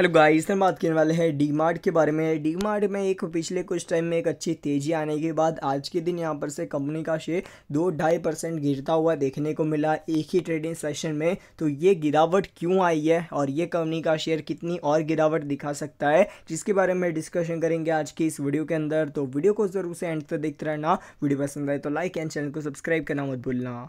hello guys हम बात करने वाले हैं डी मार्ट के बारे में डी मार्ट में एक पिछले कुछ टाइम में एक अच्छी तेज़ी आने के बाद आज के दिन यहां पर से कंपनी का शेयर दो ढाई परसेंट गिरता हुआ देखने को मिला एक ही ट्रेडिंग सेशन में तो ये गिरावट क्यों आई है और ये कंपनी का शेयर कितनी और गिरावट दिखा सकता है जिसके बारे में डिस्कशन करेंगे आज की इस वीडियो के अंदर तो वीडियो को ज़रूर से एंड तक देखते रहना वीडियो पसंद आए तो लाइक एंड चैनल को सब्सक्राइब करना मत भूलना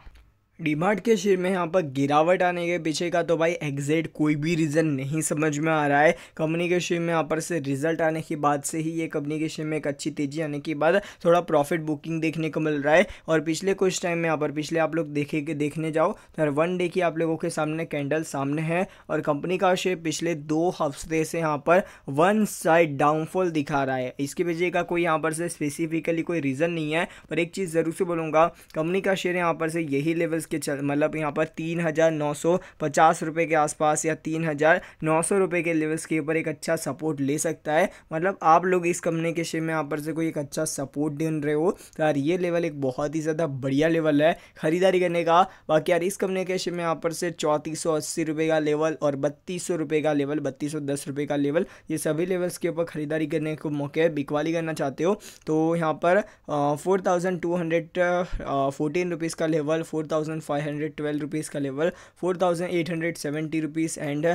डीमार्ट के शेयर में यहाँ पर गिरावट आने के पीछे का तो भाई एग्जैक्ट कोई भी रीज़न नहीं समझ में आ रहा है कंपनी के शेयर में यहाँ पर से रिजल्ट आने के बाद से ही ये कंपनी के शेयर में एक अच्छी तेज़ी आने के बाद थोड़ा प्रॉफिट बुकिंग देखने को मिल रहा है और पिछले कुछ टाइम में यहाँ पर पिछले आप लोग देखे के देखने जाओ तो वन डे की आप लोगों के सामने कैंडल सामने है और कंपनी का शेयर पिछले दो हफ्ते से यहाँ पर वन साइड डाउनफॉल दिखा रहा है इसके वजह का कोई यहाँ पर से स्पेसिफिकली कोई रीज़न नहीं है पर एक चीज़ ज़रूर से बोलूँगा कंपनी का शेयर यहाँ पर से यही लेवल्स के चल मतलब यहाँ पर तीन हज़ार नौ सौ पचास रुपये के आसपास या तीन हज़ार नौ सौ रुपये के लेवल्स के ऊपर एक अच्छा सपोर्ट ले सकता है मतलब आप लोग इस कंपनी के शेयर में यहाँ पर से कोई एक अच्छा सपोर्ट ढूंढ रहे हो तो यार ये लेवल एक बहुत ही ज़्यादा बढ़िया लेवल है ख़रीदारी करने का बाकी यार इस कंपनी के शेयर में यहाँ पर से चौंतीस सौ अस्सी रुपये का लेवल और बत्तीस सौ रुपये का लेवल बत्तीस सौ दस रुपये का लेवल ये सभी लेवल्स के ऊपर ख़रीदारी करने को मौके है बिकवाली करना चाहते हो तो यहाँ पर four thousand two hundred fourteen rupees का level four thousand thousand five hundred twelve rupees का level four thousand eight hundred seventy rupees and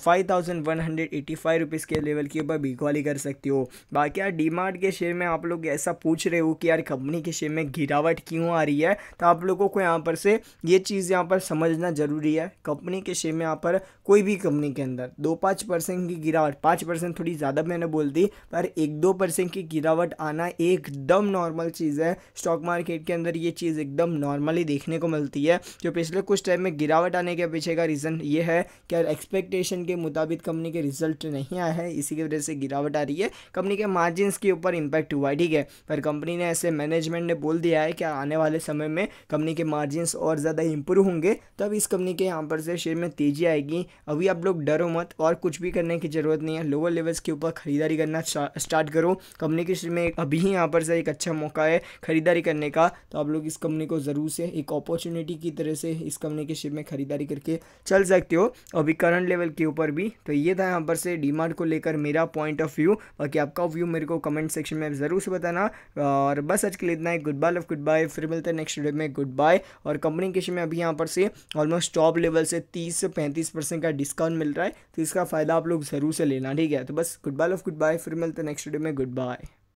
five thousand one hundred eighty five rupees के लेवल के ऊपर बिकवाली कर सकती हो बाकी यार डी मार्ट के शेयर में आप लोग ऐसा पूछ रहे हो कि यार कंपनी के शेयर में गिरावट क्यों आ रही है तो आप लोगों को यहाँ पर से ये चीज़ यहाँ पर समझना ज़रूरी है कंपनी के शेयर में यहाँ पर कोई भी कंपनी के अंदर दो पाँच परसेंट की गिरावट पाँच परसेंट थोड़ी ज़्यादा मैंने बोल दी पर एक दो परसेंट की गिरावट आना एकदम नॉर्मल चीज़ है स्टॉक मार्केट के अंदर ये चीज़ एकदम नॉर्मली देखने को मिलती चलती है जो पिछले कुछ टाइम में गिरावट आने के पीछे का रीज़न ये है कि एक्सपेक्टेशन के मुताबिक कंपनी के रिजल्ट नहीं आए हैं इसी की वजह से गिरावट आ रही है कंपनी के मार्जिन के ऊपर इम्पैक्ट हुआ है ठीक है पर कंपनी ने ऐसे मैनेजमेंट ने बोल दिया है कि आने वाले समय में कंपनी के मार्जिनस और ज़्यादा इंप्रूव होंगे तब इस कंपनी के यहाँ पर से शेयर में तेज़ी आएगी अभी आप लोग डरो मत और कुछ भी करने की ज़रूरत नहीं है लोअर लेवल्स के ऊपर खरीदारी करना स्टार्ट करो कंपनी के शेयर में अभी ही यहाँ पर से एक अच्छा मौका है खरीदारी करने का तो आप लोग इस कंपनी को ज़रूर से एक अपॉर्चुनिटी कम्युनिटी की तरह से इस कम्युनिकेशन में ख़रीदारी करके चल सकते हो अभी करंट लेवल के ऊपर भी तो ये था यहाँ पर से डीमार्ट को लेकर मेरा पॉइंट ऑफ व्यू बाकी आपका व्यू मेरे को कमेंट सेक्शन में ज़रूर से बताना और बस आज के लिए इतना है goodbye love goodbye फिर मिलते हैं नेक्स्ट वीडियो में गुड बाय और कम्युनिकेशन में अभी यहाँ पर से ऑलमोस्ट टॉप लेवल से तीस से पैंतीस परसेंट का डिस्काउंट मिल रहा है तो इसका फ़ायदा आप लोग ज़रूर से लेना ठीक है तो बस goodbye love goodbye फिर मिलते हैं नेक्स्ट वीडियो में गुड बाय